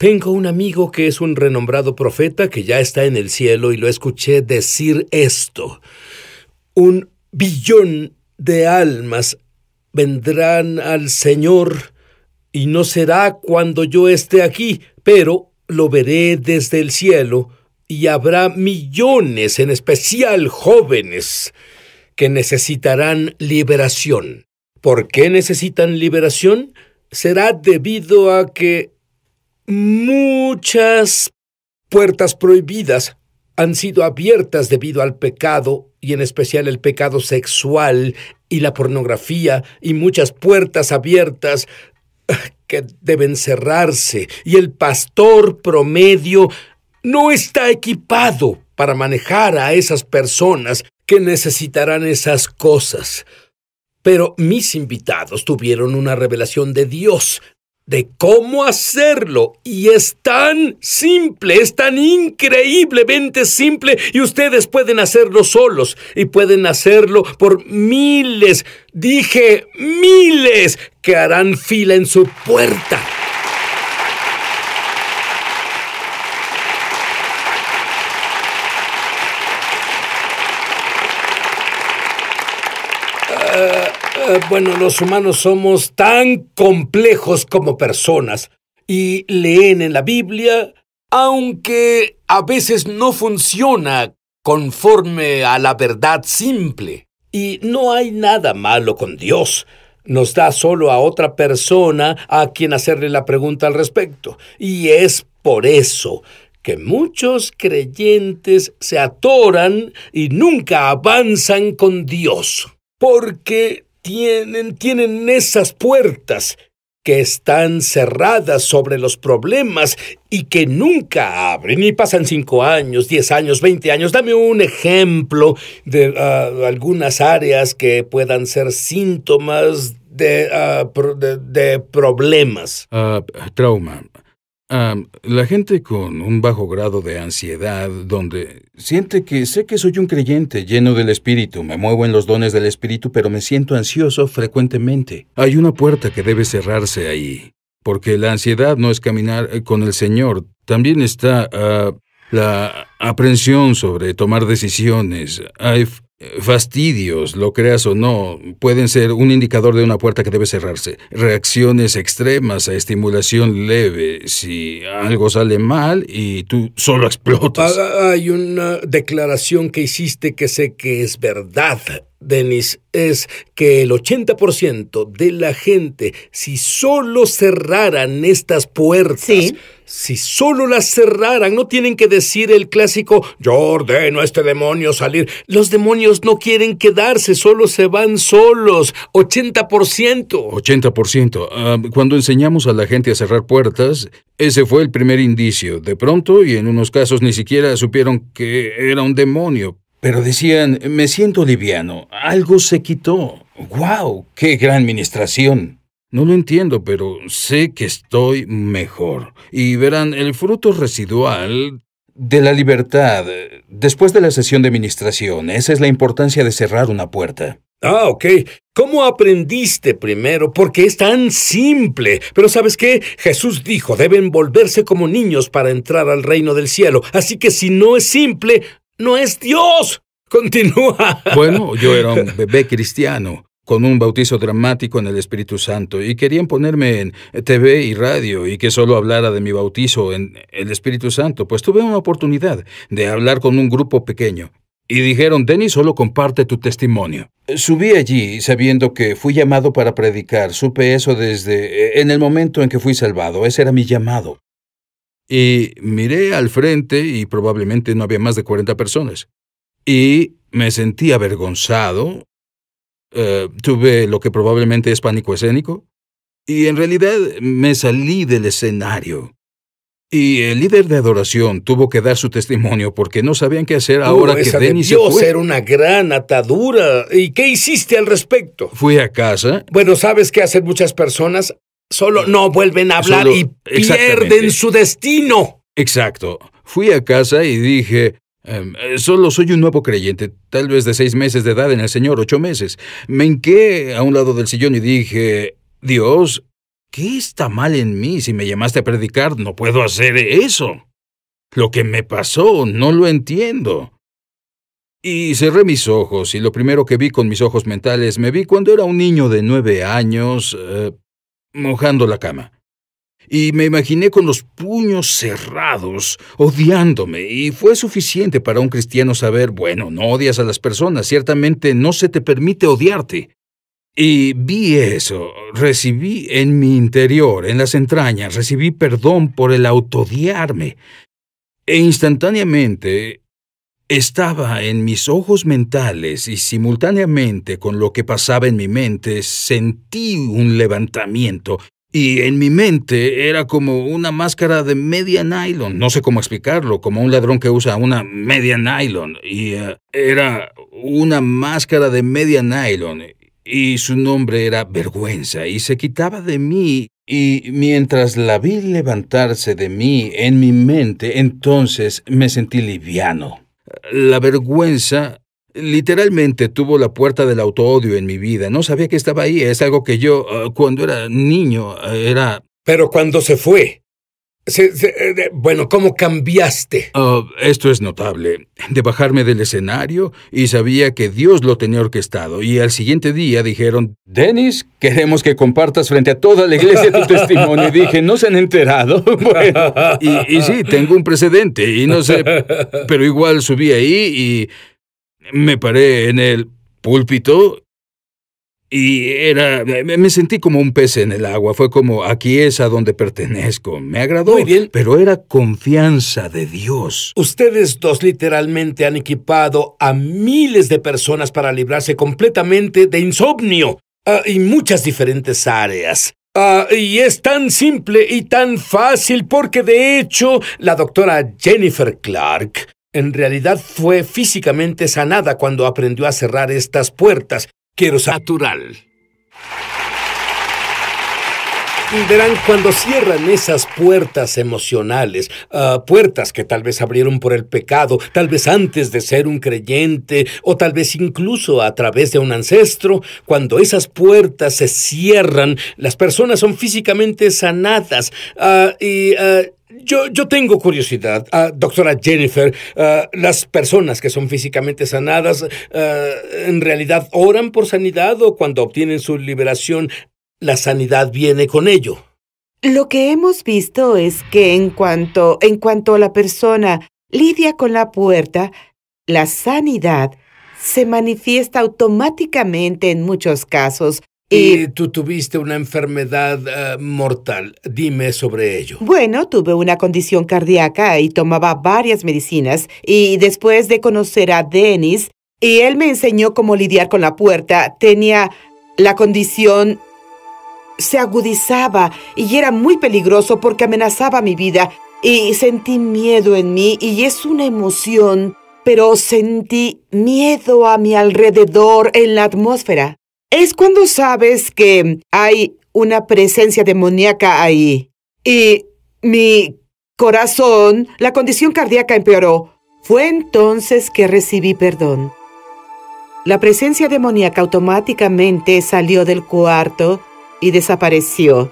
Tengo un amigo que es un renombrado profeta que ya está en el cielo y lo escuché decir esto. Un billón de almas vendrán al Señor y no será cuando yo esté aquí, pero lo veré desde el cielo y habrá millones, en especial jóvenes, que necesitarán liberación. ¿Por qué necesitan liberación? Será debido a que Muchas puertas prohibidas han sido abiertas debido al pecado y en especial el pecado sexual y la pornografía y muchas puertas abiertas ah, que deben cerrarse y el pastor promedio no está equipado para manejar a esas personas que necesitarán esas cosas. Pero mis invitados tuvieron una revelación de Dios de cómo hacerlo. Y es tan simple, es tan increíblemente simple y ustedes pueden hacerlo solos y pueden hacerlo por miles, dije miles, que harán fila en su puerta Eh, bueno, los humanos somos tan complejos como personas y leen en la Biblia, aunque a veces no funciona conforme a la verdad simple. Y no hay nada malo con Dios. Nos da solo a otra persona a quien hacerle la pregunta al respecto. Y es por eso que muchos creyentes se atoran y nunca avanzan con Dios, porque tienen, tienen esas puertas que están cerradas sobre los problemas y que nunca abren y pasan cinco años, diez años, veinte años. Dame un ejemplo de ah, algunas áreas que puedan ser síntomas de, ah, problemas. Ah, trauma, la gente con un bajo grado de ansiedad, donde siente que sé que soy un creyente lleno del Espíritu, me muevo en los dones del Espíritu, pero me siento ansioso frecuentemente. Hay una puerta que debe cerrarse ahí, porque la ansiedad no es caminar eh, con el Señor. También está ah, la aprensión sobre tomar decisiones. Fastidios, lo creas o no, pueden ser un indicador de una puerta que debe cerrarse. Reacciones extremas a estimulación leve, si algo sale mal y tú solo explotas. Ah, ah, hay una declaración que hiciste que sé que es verdad, Denis, es que el 80% de la gente, si solo cerraran estas puertas, si solo las cerraran, no tienen que decir el clásico, yo ordeno a este demonio salir. Los demonios no quieren quedarse, solo se van solos. 80%. 80%. Ah, cuando enseñamos a la gente a cerrar puertas, ese fue el primer indicio. De pronto, y en unos casos ni siquiera supieron que era un demonio. Pero decían, me siento liviano, algo se quitó. ¡Guau! ¡Qué gran administración! No lo entiendo, pero sé que estoy mejor. Y verán, el fruto residual de la libertad, eh, después de la sesión de administración, esa es la importancia de cerrar una puerta. Ah, ok. ¿Cómo aprendiste primero? Porque es tan simple. Pero sabes qué? Jesús dijo, deben volverse como niños para entrar al reino del cielo. Así que si no es simple, no es Dios. Continúa. Bueno, yo era un bebé cristiano con un bautizo dramático en el Espíritu Santo y querían ponerme en TV y radio y que solo hablara de mi bautizo en el Espíritu Santo, pues tuve una oportunidad de hablar con un grupo pequeño. Y dijeron, Denis, solo comparte tu testimonio. Subí allí sabiendo que fui llamado para predicar. Supe eso desde eh, en el momento en que fui salvado. Ese era mi llamado. Y miré al frente y probablemente no había más de 40 personas. Y me sentí avergonzado eh, tuve lo que probablemente es pánico escénico y en realidad me salí del escenario. Y el líder de adoración tuvo que dar su testimonio porque no sabían qué hacer uh, ahora que Denis se fue. ser una gran atadura. ¿Y qué hiciste al respecto? Fui a casa. Bueno, ¿sabes qué hacen muchas personas? Solo no vuelven a hablar y pierden su destino. Exacto. Fui a casa y dije, Em, eh, solo soy un nuevo creyente, tal vez de seis meses de edad en el Señor, ocho meses. Me hinqué a un lado del sillón y dije, Dios, ¿qué está mal en mí? Si me llamaste a predicar, no puedo hacer eso. Lo que me pasó, no lo entiendo. Y cerré mis ojos, y lo primero que vi con mis ojos mentales me vi cuando era un niño de nueve años, eh, mojando la cama y me imaginé con los puños cerrados, odiándome, y fue suficiente para un cristiano saber, bueno, no odias a las personas, ciertamente no se te permite odiarte. Y vi eso, recibí en mi interior, en las entrañas, recibí perdón por el autodiarme, e instantáneamente estaba en mis ojos mentales y simultáneamente con lo que pasaba en mi mente sentí un levantamiento y en mi mente era como una máscara de media nylon, no sé cómo explicarlo, como un ladrón que usa una media nylon. Y eh, era una máscara de media nylon. Y su nombre era vergüenza, y se quitaba de mí, y mientras la vi levantarse de mí en mi mente, entonces me sentí liviano. La vergüenza Literalmente tuvo la puerta del autoodio en mi vida. No sabía que estaba ahí. Es algo que yo, ah, cuando era niño, ah, era... Pero cuando se fue. Eh, bueno, ¿cómo cambiaste? Ah, esto es notable. De bajarme del escenario y sabía que Dios lo tenía orquestado. Y al siguiente día dijeron, Denis, queremos que compartas frente a toda la iglesia tu testimonio. Y dije, ¿no se han enterado? y, y sí, tengo un precedente y no sé, pero igual subí ahí y me paré en el púlpito y era. Me sentí como un pez en el agua. Fue como aquí es a donde pertenezco. Me agradó. Muy bien. Pero era confianza de Dios. Ustedes dos literalmente han equipado a miles de personas para librarse completamente de insomnio. Ah, y muchas diferentes áreas. Ah, y es tan simple y tan fácil porque de hecho la doctora Jennifer Clark en realidad fue físicamente sanada cuando aprendió a cerrar estas puertas. Quiero natural. Y verán, cuando cierran esas puertas emocionales, ah, puertas que tal vez abrieron por el pecado, tal vez antes de ser un creyente o tal vez incluso a través de un ancestro, cuando esas puertas se cierran, las personas son físicamente sanadas ah, y ah, yo, tengo curiosidad, ah, doctora Jennifer, ah, ¿las personas que son físicamente sanadas ah, en realidad oran por sanidad o cuando obtienen su liberación la sanidad viene con ello? Lo que hemos visto es que en cuanto, en cuanto la persona lidia con la puerta, la sanidad se manifiesta automáticamente en muchos casos y, tú tuviste una enfermedad eh, mortal. Dime sobre ello. Bueno, tuve una condición cardíaca y tomaba varias medicinas. Y después de conocer a Dennis, y él me enseñó cómo lidiar con la puerta, tenía la condición se agudizaba y era muy peligroso porque amenazaba mi vida y sentí miedo en mí y es una emoción, pero sentí miedo a mi alrededor en la atmósfera es cuando sabes que hay una presencia demoníaca ahí. Y mi corazón, la condición cardíaca empeoró. Fue entonces que recibí perdón. La presencia demoníaca automáticamente salió del cuarto y desapareció.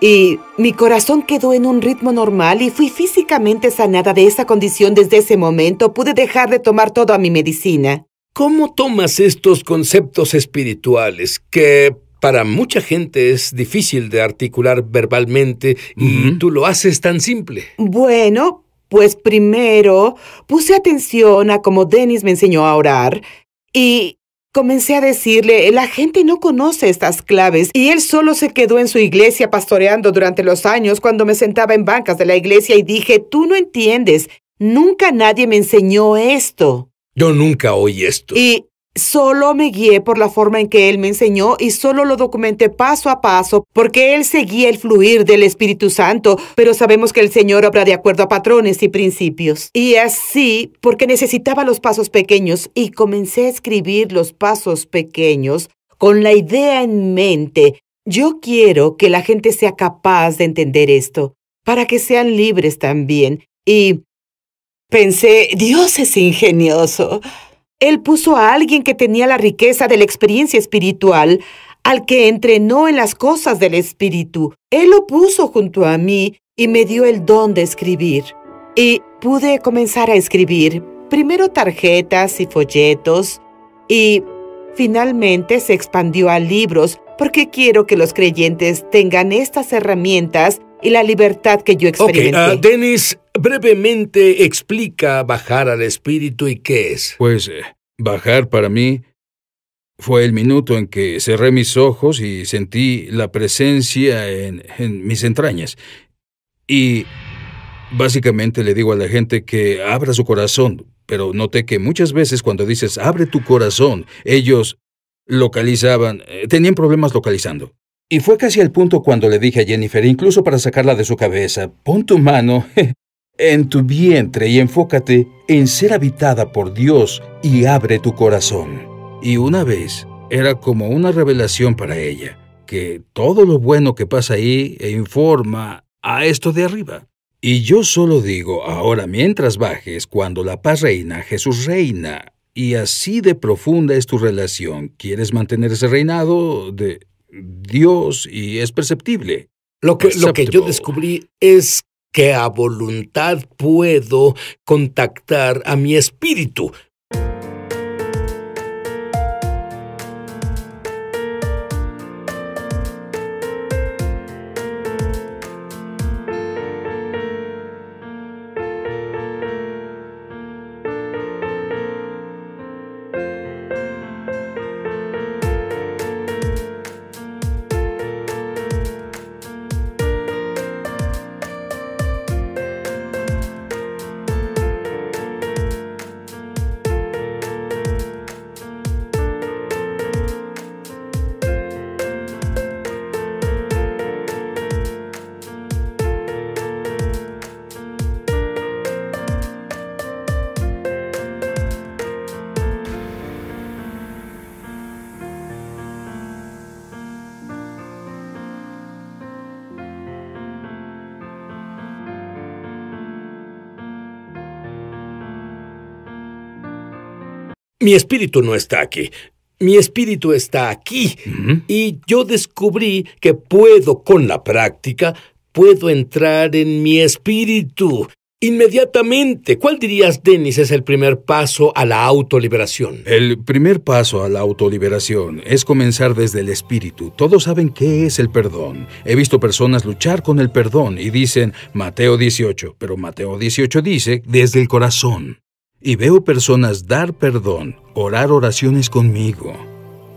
Y mi corazón quedó en un ritmo normal y fui físicamente sanada de esa condición. Desde ese momento pude dejar de tomar toda mi medicina. ¿Cómo tomas estos conceptos espirituales que para mucha gente es difícil de articular verbalmente y tú lo haces tan simple? Bueno, pues primero puse atención a cómo Dennis me enseñó a orar y comencé a decirle, la gente no conoce estas claves y él solo se quedó en su iglesia pastoreando durante los años cuando me sentaba en bancas de la iglesia y dije, tú no entiendes, nunca nadie me enseñó esto. Yo nunca oí esto. Y solo me guié por la forma en que Él me enseñó y solo lo documenté paso a paso porque Él seguía el fluir del Espíritu Santo, pero sabemos que el Señor obra de acuerdo a patrones y principios. Y así, porque necesitaba los pasos pequeños y comencé a escribir los pasos pequeños con la idea en mente. Yo quiero que la gente sea capaz de entender esto, para que sean libres también. Y Pensé, Dios es ingenioso. Él puso a alguien que tenía la riqueza de la experiencia espiritual, al que entrenó en las cosas del espíritu. Él lo puso junto a mí y me dio el don de escribir. Y pude comenzar a escribir primero tarjetas y folletos y finalmente se expandió a libros porque quiero que los creyentes tengan estas herramientas y la libertad que yo experimenté. Okay, ah, Dennis, brevemente explica bajar al espíritu y qué es. Pues eh, bajar para mí fue el minuto en que cerré mis ojos y sentí la presencia en, mis entrañas. Y básicamente le digo a la gente que abra su corazón, pero noté que muchas veces cuando dices abre tu corazón, ellos localizaban, eh, tenían problemas localizando. Y fue casi al punto cuando le dije a Jennifer, incluso para sacarla de su cabeza, pon tu mano en tu vientre y enfócate en ser habitada por Dios y abre tu corazón. Y una vez, era como una revelación para ella, que todo lo bueno que pasa ahí e informa a esto de arriba. Y yo solo digo, ahora mientras bajes, cuando la paz reina, Jesús reina. Y así de profunda es tu relación. ¿Quieres mantener ese reinado de Dios y es perceptible. Lo que, lo que yo descubrí es que a voluntad puedo contactar a mi espíritu mi espíritu no está aquí. Mi espíritu está aquí. Y yo descubrí que puedo, con la práctica, puedo entrar en mi espíritu. Inmediatamente, ¿cuál dirías, Denis, es el primer paso a la autoliberación? El primer paso a la autoliberación es comenzar desde el espíritu. Todos saben qué es el perdón. He visto personas luchar con el perdón y dicen Mateo 18, pero Mateo 18 dice desde el corazón y veo personas dar perdón, orar oraciones conmigo.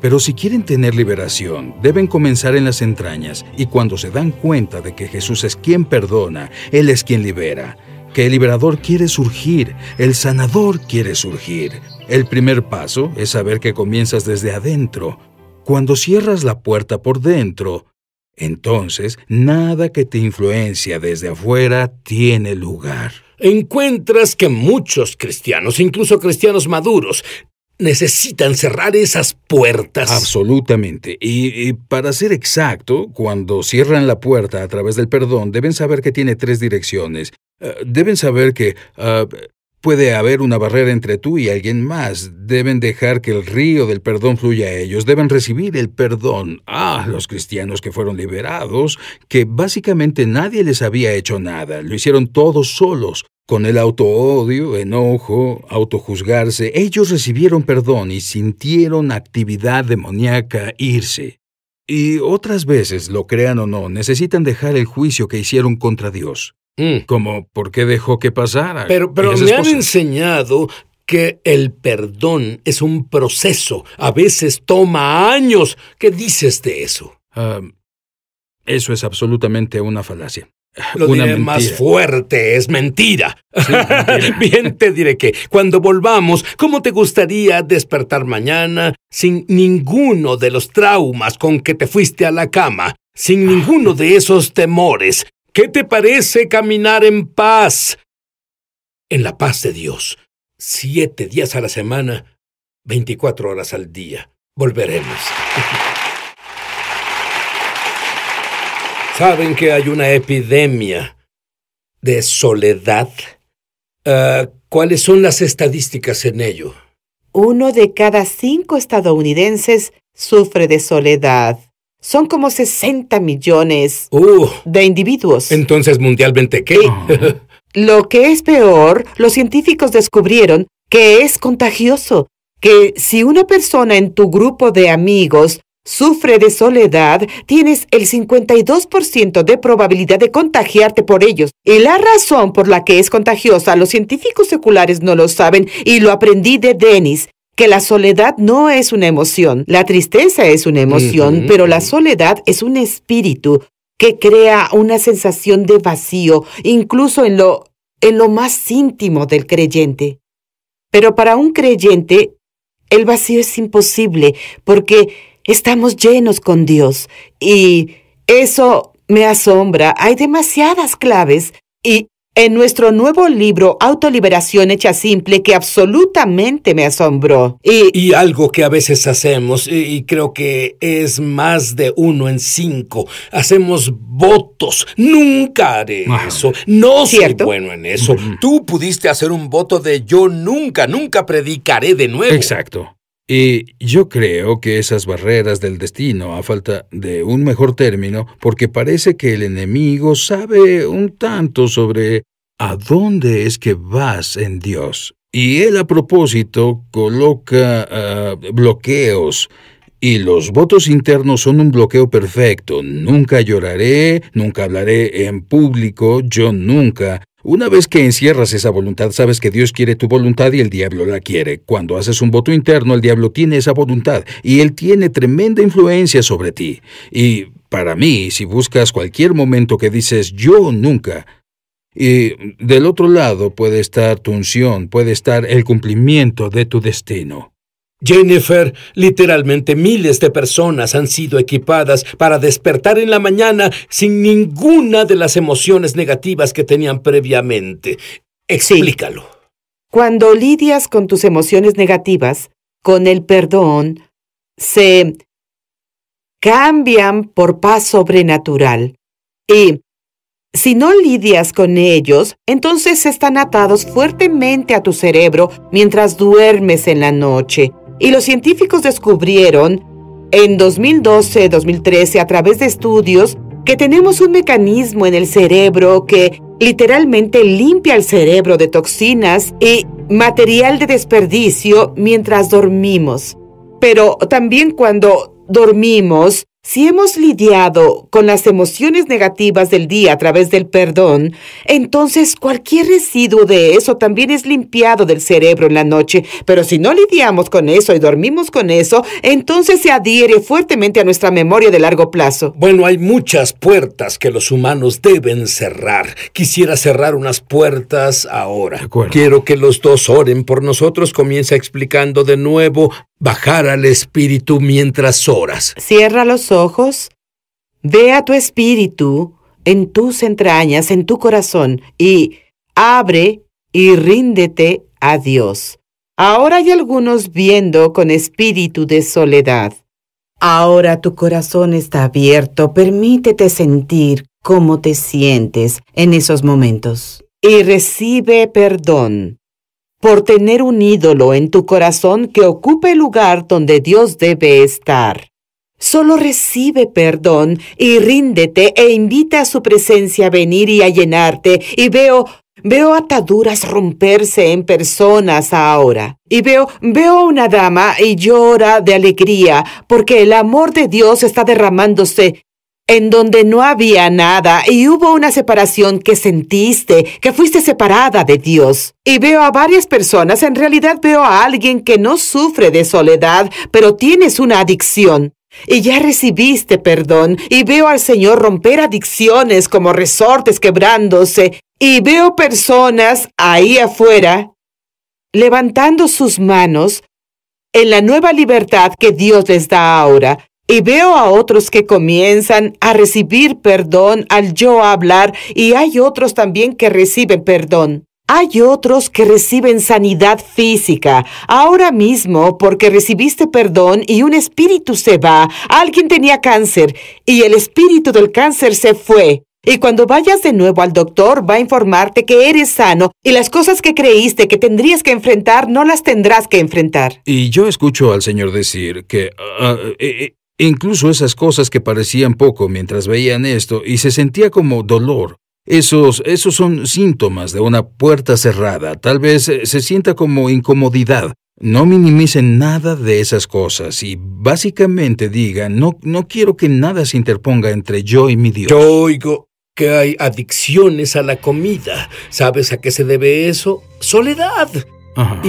Pero si quieren tener liberación, deben comenzar en las entrañas y cuando se dan cuenta de que Jesús es quien perdona, Él es quien libera, que el liberador quiere surgir, el sanador quiere surgir. El primer paso es saber que comienzas desde adentro. Cuando cierras la puerta por dentro, entonces nada que te influencia desde afuera tiene lugar encuentras que muchos cristianos, incluso cristianos maduros, necesitan cerrar esas puertas. Absolutamente. Y, para ser exacto, cuando cierran la puerta a través del perdón, deben saber que tiene tres direcciones. Eh, deben saber que ah, Puede haber una barrera entre tú y alguien más. Deben dejar que el río del perdón fluya a ellos. Deben recibir el perdón. Ah, los cristianos que fueron liberados, que básicamente nadie les había hecho nada. Lo hicieron todos solos, con el autoodio, enojo, autojuzgarse. Ellos recibieron perdón y sintieron actividad demoníaca irse. Y otras veces, lo crean o no, necesitan dejar el juicio que hicieron contra Dios. Mm. Como, ¿por qué dejó que pasara? Pero, me han enseñado que el perdón es un proceso. A veces toma años. ¿Qué dices de eso? eso es absolutamente una falacia. Lo más fuerte, es mentira. Bien te diré que cuando volvamos, ¿cómo te gustaría despertar mañana sin ninguno de los traumas con que te fuiste a la cama? Sin ah. ninguno de esos temores, ¿Qué te parece caminar en paz? En la paz de Dios. Siete días a la semana, 24 horas al día. Volveremos. Saben que hay una epidemia de soledad. Ah, ¿Cuáles son las estadísticas en ello? Uno de cada cinco estadounidenses sufre de soledad. Son como 60 millones uh. de individuos. Entonces, mundialmente, ¿qué? Eh, lo que es peor, los científicos descubrieron que es contagioso, que si una persona en tu grupo de amigos sufre de soledad, tienes el 52% de probabilidad de contagiarte por ellos. Y la razón por la que es contagiosa, los científicos seculares no lo saben y lo aprendí de Dennis que la soledad no es una emoción, la tristeza es una emoción, pero la soledad es un espíritu que crea una sensación de vacío, incluso en lo, en lo más íntimo del creyente. Pero para un creyente, el vacío es imposible porque estamos llenos con Dios y eso me asombra. Hay demasiadas claves y en nuestro nuevo libro Autoliberación Hecha Simple que absolutamente me asombró. Y, algo que a veces hacemos, y, creo que es más de uno en cinco, hacemos votos. Nunca haré ah. eso. No soy bueno en eso. Tú pudiste hacer un voto de yo nunca, nunca predicaré de nuevo. Exacto. Y yo creo que esas barreras del destino, a falta de un mejor término, porque parece que el enemigo sabe un tanto sobre a dónde es que vas en Dios. Y él a propósito coloca ah, bloqueos. Y los votos internos son un bloqueo perfecto. Nunca lloraré, nunca hablaré en público, yo nunca. Una vez que encierras esa voluntad, sabes que Dios quiere tu voluntad y el diablo la quiere. Cuando haces un voto interno, el diablo tiene esa voluntad y él tiene tremenda influencia sobre ti. Y para mí, si buscas cualquier momento que dices yo nunca, y del otro lado puede estar tu unción, puede estar el cumplimiento de tu destino. Jennifer, literalmente miles de personas han sido equipadas para despertar en la mañana sin ninguna de las emociones negativas que tenían previamente. Explícalo. Cuando lidias con tus emociones negativas, con el perdón, se cambian por paz sobrenatural. Y si no lidias con ellos, entonces están atados fuertemente a tu cerebro mientras duermes en la noche y los científicos descubrieron en 2012-2013 a través de estudios que tenemos un mecanismo en el cerebro que literalmente limpia el cerebro de toxinas y material de desperdicio mientras dormimos. Pero también cuando dormimos, si hemos lidiado con las emociones negativas del día a través del perdón, entonces cualquier residuo de eso también es limpiado del cerebro en la noche. Pero si no lidiamos con eso y dormimos con eso, entonces se adhiere fuertemente a nuestra memoria de largo plazo. Bueno, hay muchas puertas que los humanos deben cerrar. Quisiera cerrar unas puertas ahora. Quiero que los dos oren por nosotros. Comienza explicando de nuevo bajar al espíritu mientras oras. Cierra los ojos, ve a tu espíritu en tus entrañas, en tu corazón, y abre y ríndete a Dios. Ahora hay algunos viendo con espíritu de soledad. Ahora tu corazón está abierto, permítete sentir cómo te sientes en esos momentos y recibe perdón por tener un ídolo en tu corazón que ocupe el lugar donde Dios debe estar. Solo recibe perdón y ríndete e invita a su presencia a venir y a llenarte. Y veo, veo ataduras romperse en personas ahora. Y veo, veo a una dama y llora de alegría porque el amor de Dios está derramándose en donde no había nada y hubo una separación que sentiste, que fuiste separada de Dios. Y veo a varias personas, en realidad veo a alguien que no sufre de soledad, pero tienes una adicción. Y ya recibiste perdón y veo al Señor romper adicciones como resortes quebrándose y veo personas ahí afuera levantando sus manos en la nueva libertad que Dios les da ahora y veo a otros que comienzan a recibir perdón al yo hablar y hay otros también que reciben perdón. Hay otros que reciben sanidad física. Ahora mismo, porque recibiste perdón y un espíritu se va, alguien tenía cáncer y el espíritu del cáncer se fue. Y cuando vayas de nuevo al doctor, va a informarte que eres sano y las cosas que creíste que tendrías que enfrentar no las tendrás que enfrentar. Y yo escucho al señor decir que ah, ah, eh, eh, Incluso esas cosas que parecían poco mientras veían esto y se sentía como dolor. Esos, esos son síntomas de una puerta cerrada. Tal vez eh, se sienta como incomodidad. No minimicen nada de esas cosas y básicamente digan, no, no quiero que nada se interponga entre yo y mi Dios. Yo oigo que hay adicciones a la comida. ¿Sabes a qué se debe eso? Soledad. Ajá.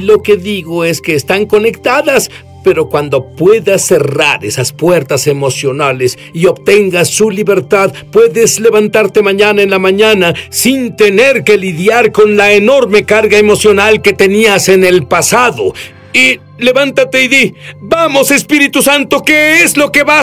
Lo que digo es que están conectadas, pero cuando puedas cerrar esas puertas emocionales y obtengas su libertad, puedes levantarte mañana en la mañana sin tener que lidiar con la enorme carga emocional que tenías en el pasado. Y levántate y di, vamos Espíritu Santo, ¿qué es lo que va.